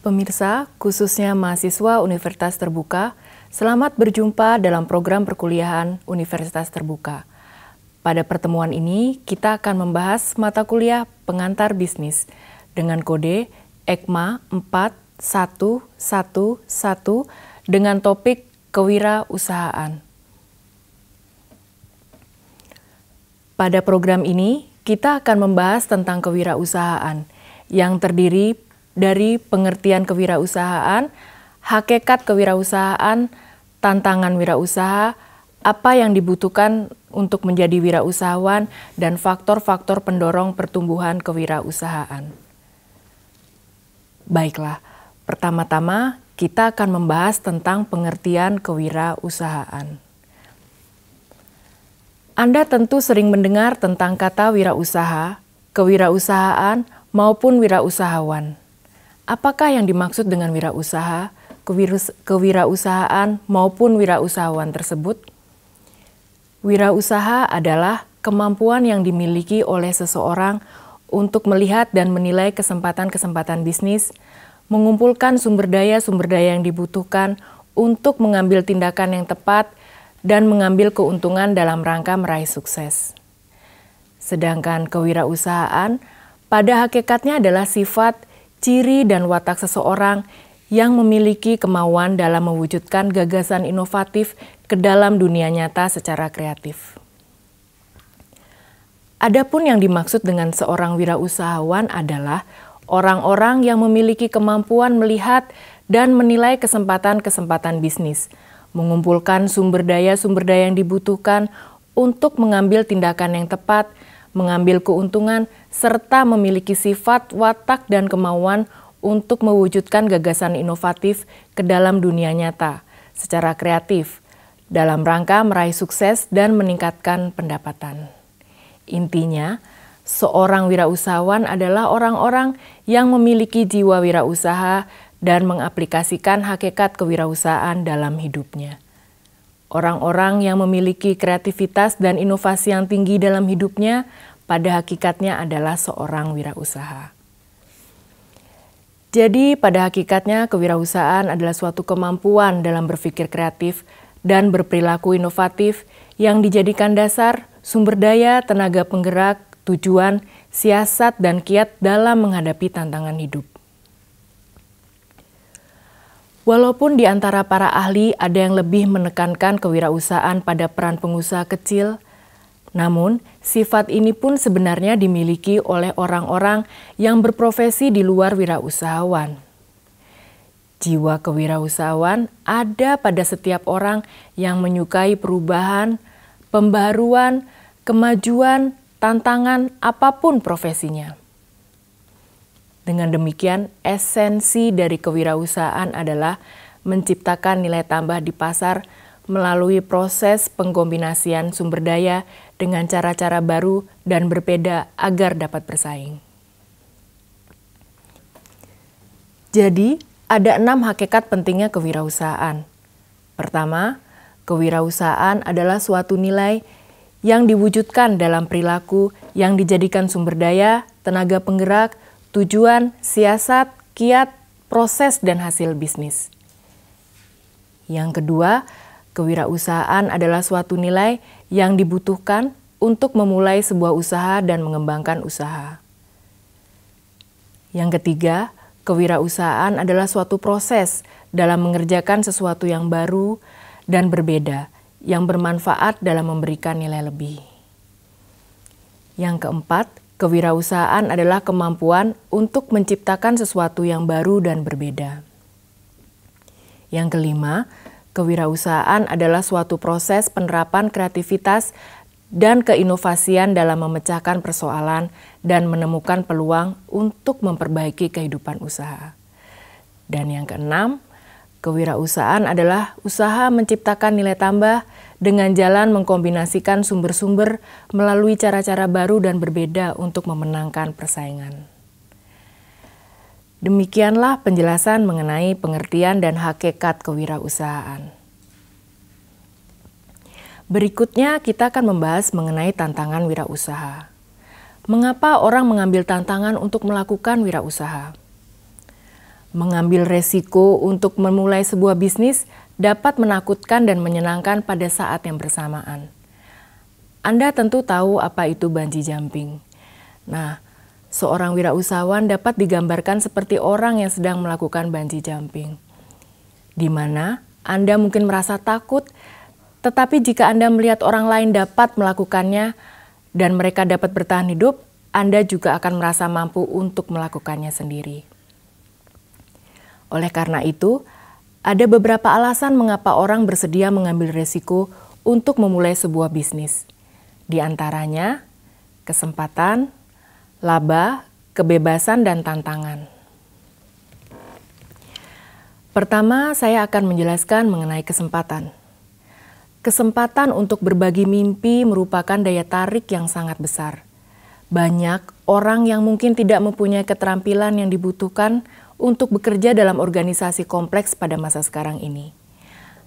Pemirsa, khususnya mahasiswa Universitas Terbuka, selamat berjumpa dalam program perkuliahan Universitas Terbuka. Pada pertemuan ini, kita akan membahas mata kuliah pengantar bisnis dengan kode EKMA 4111 dengan topik kewirausahaan. Pada program ini, kita akan membahas tentang kewirausahaan yang terdiri dari pengertian kewirausahaan, hakikat kewirausahaan, tantangan wirausaha, apa yang dibutuhkan untuk menjadi wirausahawan, dan faktor-faktor pendorong pertumbuhan kewirausahaan. Baiklah, pertama-tama kita akan membahas tentang pengertian kewirausahaan. Anda tentu sering mendengar tentang kata wirausaha, kewirausahaan, maupun wirausahawan. Apakah yang dimaksud dengan wirausaha, kewirausahaan maupun wirausahawan tersebut? Wirausaha adalah kemampuan yang dimiliki oleh seseorang untuk melihat dan menilai kesempatan-kesempatan bisnis, mengumpulkan sumber daya-sumber daya yang dibutuhkan untuk mengambil tindakan yang tepat dan mengambil keuntungan dalam rangka meraih sukses. Sedangkan kewirausahaan pada hakikatnya adalah sifat ciri dan watak seseorang yang memiliki kemauan dalam mewujudkan gagasan inovatif ke dalam dunia nyata secara kreatif. Adapun yang dimaksud dengan seorang wirausahawan adalah orang-orang yang memiliki kemampuan melihat dan menilai kesempatan-kesempatan bisnis, mengumpulkan sumber daya-sumber daya yang dibutuhkan untuk mengambil tindakan yang tepat mengambil keuntungan, serta memiliki sifat, watak, dan kemauan untuk mewujudkan gagasan inovatif ke dalam dunia nyata secara kreatif dalam rangka meraih sukses dan meningkatkan pendapatan. Intinya, seorang wirausahawan adalah orang-orang yang memiliki jiwa wirausaha dan mengaplikasikan hakikat kewirausahaan dalam hidupnya. Orang-orang yang memiliki kreativitas dan inovasi yang tinggi dalam hidupnya pada hakikatnya adalah seorang wirausaha. Jadi pada hakikatnya kewirausahaan adalah suatu kemampuan dalam berpikir kreatif dan berperilaku inovatif yang dijadikan dasar sumber daya, tenaga penggerak, tujuan, siasat, dan kiat dalam menghadapi tantangan hidup. Walaupun di antara para ahli ada yang lebih menekankan kewirausahaan pada peran pengusaha kecil, namun sifat ini pun sebenarnya dimiliki oleh orang-orang yang berprofesi di luar wirausahawan. Jiwa kewirausahawan ada pada setiap orang yang menyukai perubahan, pembaruan, kemajuan, tantangan apapun profesinya. Dengan demikian, esensi dari kewirausahaan adalah menciptakan nilai tambah di pasar melalui proses pengkombinasian sumber daya dengan cara-cara baru dan berbeda agar dapat bersaing. Jadi, ada enam hakikat pentingnya kewirausahaan. Pertama, kewirausahaan adalah suatu nilai yang diwujudkan dalam perilaku yang dijadikan sumber daya, tenaga penggerak, tujuan, siasat, kiat, proses, dan hasil bisnis. Yang kedua, kewirausahaan adalah suatu nilai yang dibutuhkan untuk memulai sebuah usaha dan mengembangkan usaha. Yang ketiga, kewirausahaan adalah suatu proses dalam mengerjakan sesuatu yang baru dan berbeda, yang bermanfaat dalam memberikan nilai lebih. Yang keempat, Kewirausahaan adalah kemampuan untuk menciptakan sesuatu yang baru dan berbeda. Yang kelima, kewirausahaan adalah suatu proses penerapan kreativitas dan keinovasian dalam memecahkan persoalan dan menemukan peluang untuk memperbaiki kehidupan usaha. Dan yang keenam, Kewirausahaan adalah usaha menciptakan nilai tambah dengan jalan mengkombinasikan sumber-sumber melalui cara-cara baru dan berbeda untuk memenangkan persaingan. Demikianlah penjelasan mengenai pengertian dan hakikat kewirausahaan. Berikutnya kita akan membahas mengenai tantangan wirausaha. Mengapa orang mengambil tantangan untuk melakukan wirausaha? Mengambil resiko untuk memulai sebuah bisnis dapat menakutkan dan menyenangkan pada saat yang bersamaan. Anda tentu tahu apa itu banji jumping. Nah, seorang wirausahawan dapat digambarkan seperti orang yang sedang melakukan banji jumping. Di mana Anda mungkin merasa takut, tetapi jika Anda melihat orang lain dapat melakukannya dan mereka dapat bertahan hidup, Anda juga akan merasa mampu untuk melakukannya sendiri. Oleh karena itu, ada beberapa alasan mengapa orang bersedia mengambil resiko untuk memulai sebuah bisnis. Di antaranya, kesempatan, laba, kebebasan, dan tantangan. Pertama, saya akan menjelaskan mengenai kesempatan. Kesempatan untuk berbagi mimpi merupakan daya tarik yang sangat besar. Banyak orang yang mungkin tidak mempunyai keterampilan yang dibutuhkan untuk bekerja dalam organisasi kompleks pada masa sekarang ini.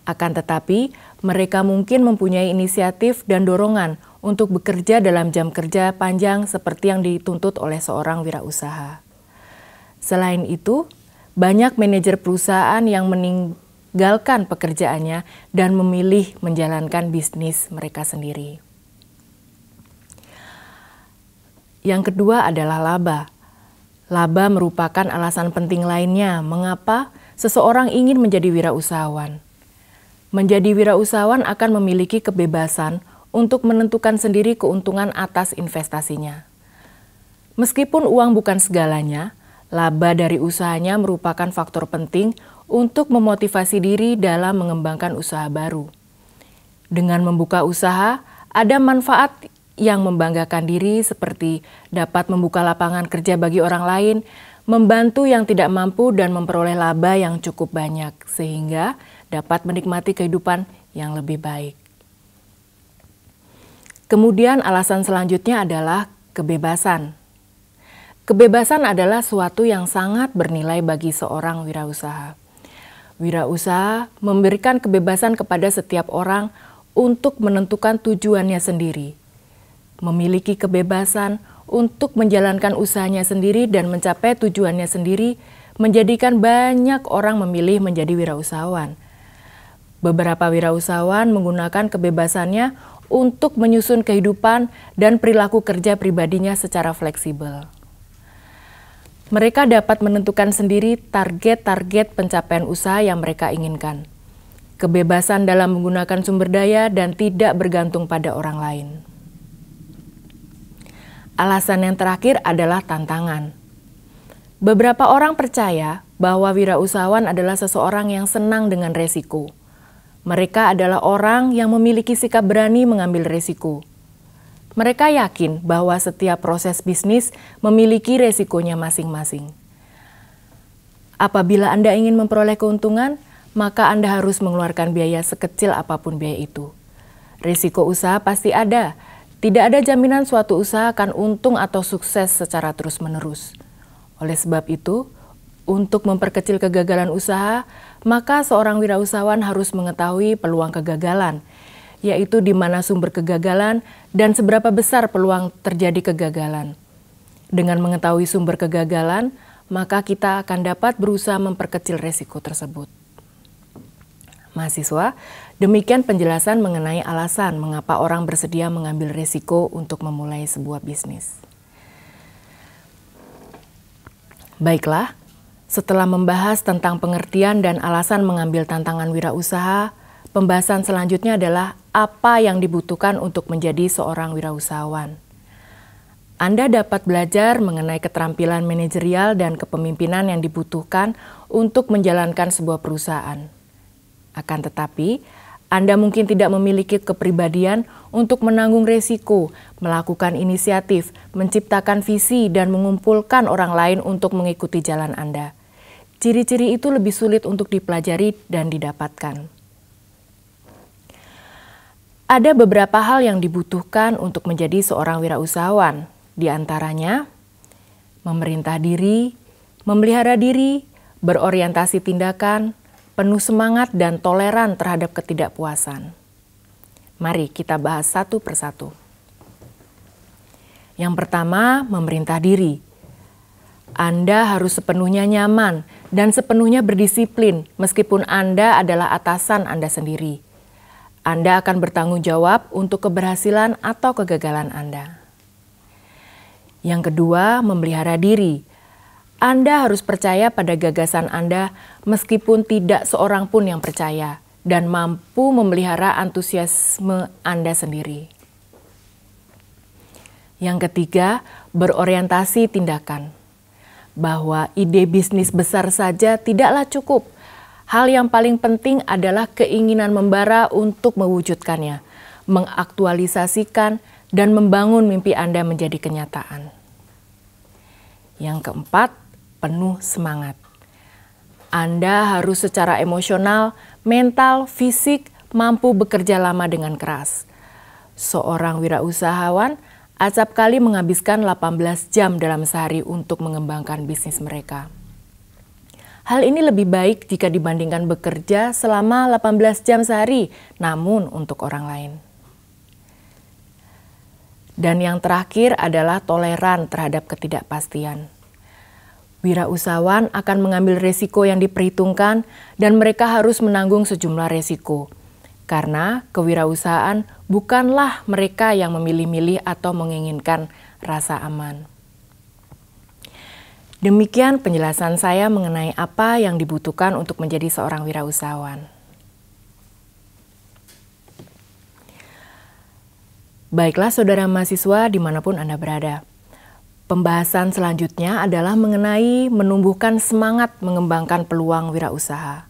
Akan tetapi, mereka mungkin mempunyai inisiatif dan dorongan untuk bekerja dalam jam kerja panjang seperti yang dituntut oleh seorang wirausaha. Selain itu, banyak manajer perusahaan yang meninggalkan pekerjaannya dan memilih menjalankan bisnis mereka sendiri. Yang kedua adalah laba. Laba merupakan alasan penting lainnya mengapa seseorang ingin menjadi wirausahawan. Menjadi wirausahawan akan memiliki kebebasan untuk menentukan sendiri keuntungan atas investasinya. Meskipun uang bukan segalanya, laba dari usahanya merupakan faktor penting untuk memotivasi diri dalam mengembangkan usaha baru. Dengan membuka usaha, ada manfaat yang membanggakan diri seperti dapat membuka lapangan kerja bagi orang lain, membantu yang tidak mampu dan memperoleh laba yang cukup banyak sehingga dapat menikmati kehidupan yang lebih baik. Kemudian alasan selanjutnya adalah kebebasan. Kebebasan adalah suatu yang sangat bernilai bagi seorang wirausaha. Wirausaha memberikan kebebasan kepada setiap orang untuk menentukan tujuannya sendiri memiliki kebebasan untuk menjalankan usahanya sendiri dan mencapai tujuannya sendiri menjadikan banyak orang memilih menjadi wirausahawan. Beberapa wirausahawan menggunakan kebebasannya untuk menyusun kehidupan dan perilaku kerja pribadinya secara fleksibel. Mereka dapat menentukan sendiri target-target pencapaian usaha yang mereka inginkan. Kebebasan dalam menggunakan sumber daya dan tidak bergantung pada orang lain. Alasan yang terakhir adalah tantangan. Beberapa orang percaya bahwa wirausahawan adalah seseorang yang senang dengan resiko. Mereka adalah orang yang memiliki sikap berani mengambil resiko. Mereka yakin bahwa setiap proses bisnis memiliki resikonya masing-masing. Apabila Anda ingin memperoleh keuntungan, maka Anda harus mengeluarkan biaya sekecil apapun biaya itu. Risiko usaha pasti ada, tidak ada jaminan suatu usaha akan untung atau sukses secara terus-menerus. Oleh sebab itu, untuk memperkecil kegagalan usaha, maka seorang wirausahawan harus mengetahui peluang kegagalan, yaitu di mana sumber kegagalan dan seberapa besar peluang terjadi kegagalan. Dengan mengetahui sumber kegagalan, maka kita akan dapat berusaha memperkecil resiko tersebut. Mahasiswa, Demikian penjelasan mengenai alasan mengapa orang bersedia mengambil risiko untuk memulai sebuah bisnis. Baiklah, setelah membahas tentang pengertian dan alasan mengambil tantangan wirausaha, pembahasan selanjutnya adalah apa yang dibutuhkan untuk menjadi seorang wirausahawan. Anda dapat belajar mengenai keterampilan manajerial dan kepemimpinan yang dibutuhkan untuk menjalankan sebuah perusahaan. Akan tetapi, anda mungkin tidak memiliki kepribadian untuk menanggung resiko, melakukan inisiatif, menciptakan visi, dan mengumpulkan orang lain untuk mengikuti jalan Anda. Ciri-ciri itu lebih sulit untuk dipelajari dan didapatkan. Ada beberapa hal yang dibutuhkan untuk menjadi seorang wirausahawan, di antaranya memerintah diri, memelihara diri, berorientasi tindakan, penuh semangat dan toleran terhadap ketidakpuasan. Mari kita bahas satu persatu. Yang pertama, memerintah diri. Anda harus sepenuhnya nyaman dan sepenuhnya berdisiplin, meskipun Anda adalah atasan Anda sendiri. Anda akan bertanggung jawab untuk keberhasilan atau kegagalan Anda. Yang kedua, memelihara diri. Anda harus percaya pada gagasan Anda meskipun tidak seorang pun yang percaya dan mampu memelihara antusiasme Anda sendiri. Yang ketiga, berorientasi tindakan. Bahwa ide bisnis besar saja tidaklah cukup. Hal yang paling penting adalah keinginan membara untuk mewujudkannya, mengaktualisasikan, dan membangun mimpi Anda menjadi kenyataan. Yang keempat, penuh semangat. Anda harus secara emosional, mental, fisik mampu bekerja lama dengan keras. Seorang wirausahawan acap kali menghabiskan 18 jam dalam sehari untuk mengembangkan bisnis mereka. Hal ini lebih baik jika dibandingkan bekerja selama 18 jam sehari, namun untuk orang lain. Dan yang terakhir adalah toleran terhadap ketidakpastian. Wirausahawan akan mengambil resiko yang diperhitungkan dan mereka harus menanggung sejumlah resiko. Karena kewirausahaan bukanlah mereka yang memilih-milih atau menginginkan rasa aman. Demikian penjelasan saya mengenai apa yang dibutuhkan untuk menjadi seorang wirausahawan. Baiklah saudara mahasiswa dimanapun Anda berada. Pembahasan selanjutnya adalah mengenai menumbuhkan semangat mengembangkan peluang wirausaha.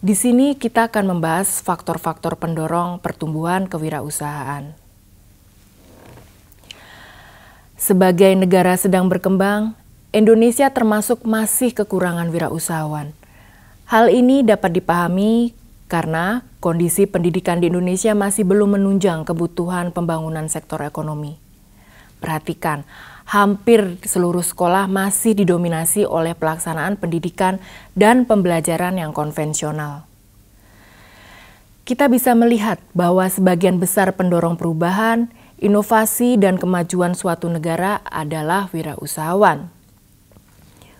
Di sini kita akan membahas faktor-faktor pendorong pertumbuhan kewirausahaan. Sebagai negara sedang berkembang, Indonesia termasuk masih kekurangan wirausahawan. Hal ini dapat dipahami karena kondisi pendidikan di Indonesia masih belum menunjang kebutuhan pembangunan sektor ekonomi. Perhatikan, hampir seluruh sekolah masih didominasi oleh pelaksanaan pendidikan dan pembelajaran yang konvensional. Kita bisa melihat bahwa sebagian besar pendorong perubahan, inovasi, dan kemajuan suatu negara adalah wirausahawan.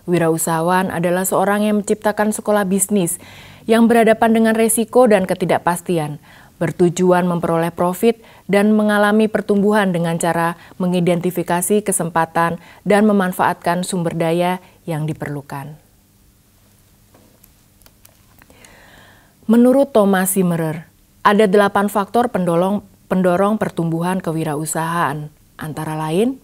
Wirausahawan adalah seorang yang menciptakan sekolah bisnis yang berhadapan dengan resiko dan ketidakpastian, bertujuan memperoleh profit dan mengalami pertumbuhan dengan cara mengidentifikasi kesempatan dan memanfaatkan sumber daya yang diperlukan. Menurut Thomas Zimmerer, ada delapan faktor pendolong, pendorong pertumbuhan kewirausahaan, antara lain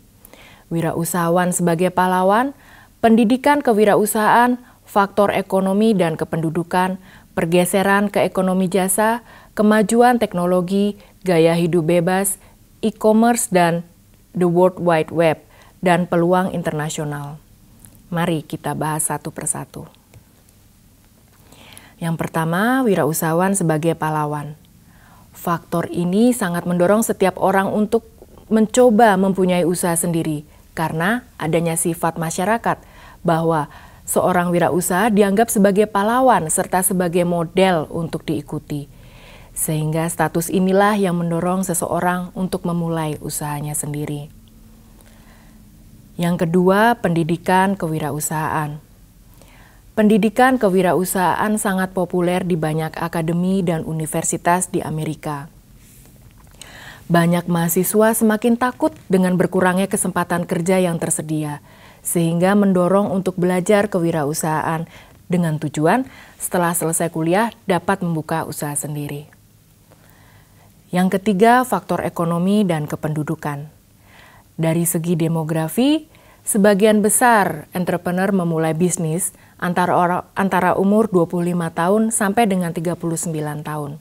wirausahawan sebagai pahlawan, pendidikan kewirausahaan, faktor ekonomi dan kependudukan, pergeseran ke ekonomi jasa, kemajuan teknologi, gaya hidup bebas, e-commerce dan the World Wide Web, dan peluang internasional. Mari kita bahas satu persatu. Yang pertama, wirausahawan sebagai pahlawan. Faktor ini sangat mendorong setiap orang untuk mencoba mempunyai usaha sendiri karena adanya sifat masyarakat bahwa seorang wirausaha dianggap sebagai pahlawan serta sebagai model untuk diikuti. Sehingga status inilah yang mendorong seseorang untuk memulai usahanya sendiri. Yang kedua, pendidikan kewirausahaan. Pendidikan kewirausahaan sangat populer di banyak akademi dan universitas di Amerika. Banyak mahasiswa semakin takut dengan berkurangnya kesempatan kerja yang tersedia, sehingga mendorong untuk belajar kewirausahaan dengan tujuan setelah selesai kuliah dapat membuka usaha sendiri. Yang ketiga, faktor ekonomi dan kependudukan. Dari segi demografi, sebagian besar entrepreneur memulai bisnis antara, orang, antara umur 25 tahun sampai dengan 39 tahun.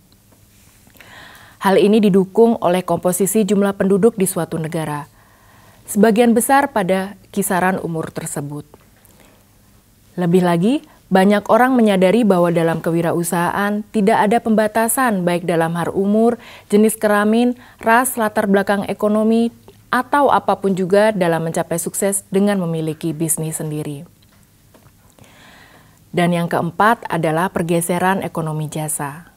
Hal ini didukung oleh komposisi jumlah penduduk di suatu negara. Sebagian besar pada kisaran umur tersebut. Lebih lagi, banyak orang menyadari bahwa dalam kewirausahaan tidak ada pembatasan baik dalam hal umur, jenis keramin, ras, latar belakang ekonomi, atau apapun juga dalam mencapai sukses dengan memiliki bisnis sendiri. Dan yang keempat adalah pergeseran ekonomi jasa.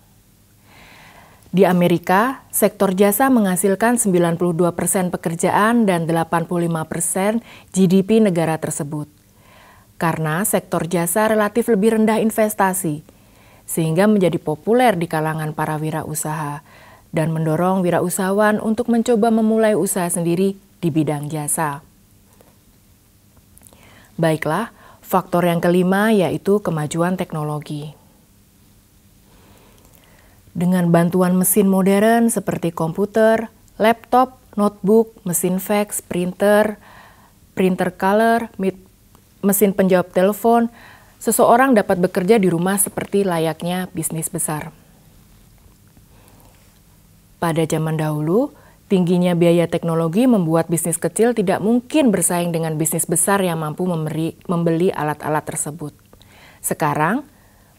Di Amerika, sektor jasa menghasilkan 92 persen pekerjaan dan 85 persen GDP negara tersebut karena sektor jasa relatif lebih rendah investasi, sehingga menjadi populer di kalangan para wirausaha dan mendorong wirausahawan untuk mencoba memulai usaha sendiri di bidang jasa. Baiklah, faktor yang kelima yaitu kemajuan teknologi. Dengan bantuan mesin modern seperti komputer, laptop, notebook, mesin fax, printer, printer color, mesin penjawab telepon, seseorang dapat bekerja di rumah seperti layaknya bisnis besar. Pada zaman dahulu, tingginya biaya teknologi membuat bisnis kecil tidak mungkin bersaing dengan bisnis besar yang mampu memberi, membeli alat-alat tersebut. Sekarang,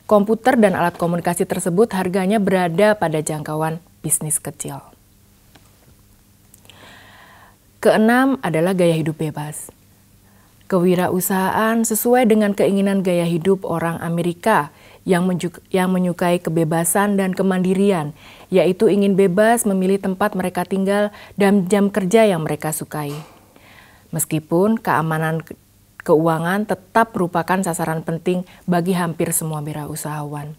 komputer dan alat komunikasi tersebut harganya berada pada jangkauan bisnis kecil. Keenam adalah gaya hidup bebas. Kewirausahaan sesuai dengan keinginan gaya hidup orang Amerika yang, yang menyukai kebebasan dan kemandirian, yaitu ingin bebas memilih tempat mereka tinggal dan jam kerja yang mereka sukai. Meskipun keamanan keuangan tetap merupakan sasaran penting bagi hampir semua wirausahawan.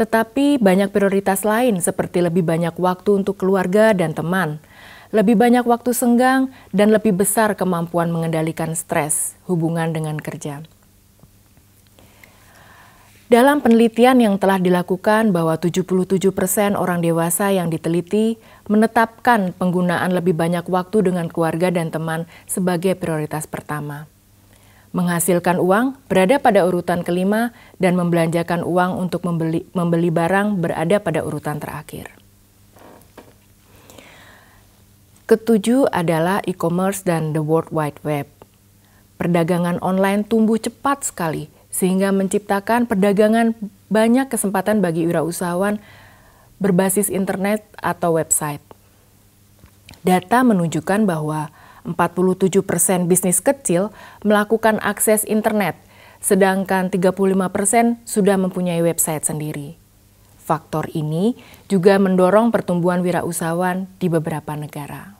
Tetapi banyak prioritas lain seperti lebih banyak waktu untuk keluarga dan teman, lebih banyak waktu senggang, dan lebih besar kemampuan mengendalikan stres hubungan dengan kerja. Dalam penelitian yang telah dilakukan bahwa 77% orang dewasa yang diteliti menetapkan penggunaan lebih banyak waktu dengan keluarga dan teman sebagai prioritas pertama. Menghasilkan uang berada pada urutan kelima dan membelanjakan uang untuk membeli, membeli barang berada pada urutan terakhir. Ketujuh adalah e-commerce dan the World Wide Web. Perdagangan online tumbuh cepat sekali, sehingga menciptakan perdagangan banyak kesempatan bagi wirausahawan berbasis internet atau website. Data menunjukkan bahwa 47% bisnis kecil melakukan akses internet, sedangkan 35% sudah mempunyai website sendiri. Faktor ini juga mendorong pertumbuhan wirausahawan di beberapa negara.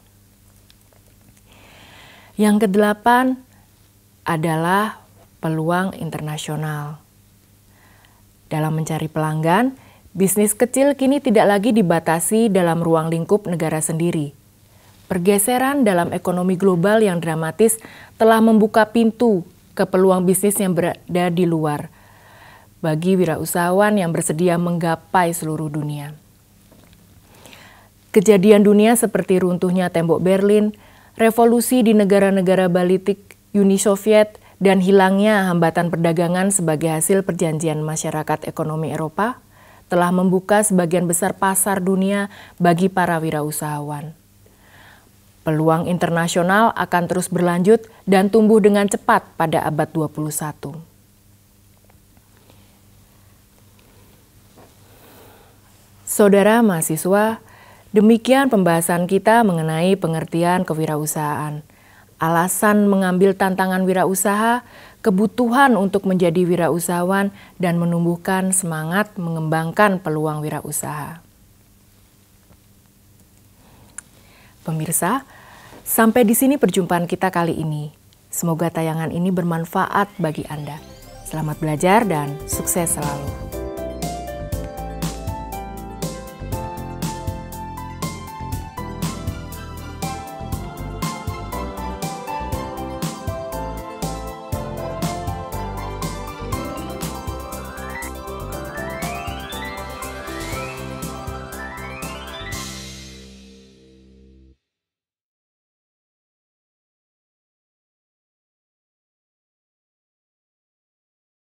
Yang kedelapan adalah peluang internasional. Dalam mencari pelanggan, bisnis kecil kini tidak lagi dibatasi dalam ruang lingkup negara sendiri. Pergeseran dalam ekonomi global yang dramatis telah membuka pintu ke peluang bisnis yang berada di luar, bagi wirausahawan yang bersedia menggapai seluruh dunia. Kejadian dunia seperti runtuhnya tembok Berlin, revolusi di negara-negara Balitik, Uni Soviet, dan hilangnya hambatan perdagangan sebagai hasil perjanjian masyarakat ekonomi Eropa telah membuka sebagian besar pasar dunia bagi para wirausahawan. Peluang internasional akan terus berlanjut dan tumbuh dengan cepat pada abad 21. Saudara mahasiswa, demikian pembahasan kita mengenai pengertian kewirausahaan. Alasan mengambil tantangan wirausaha, kebutuhan untuk menjadi wirausahawan dan menumbuhkan semangat mengembangkan peluang wirausaha. Pemirsa, sampai di sini perjumpaan kita kali ini. Semoga tayangan ini bermanfaat bagi Anda. Selamat belajar dan sukses selalu.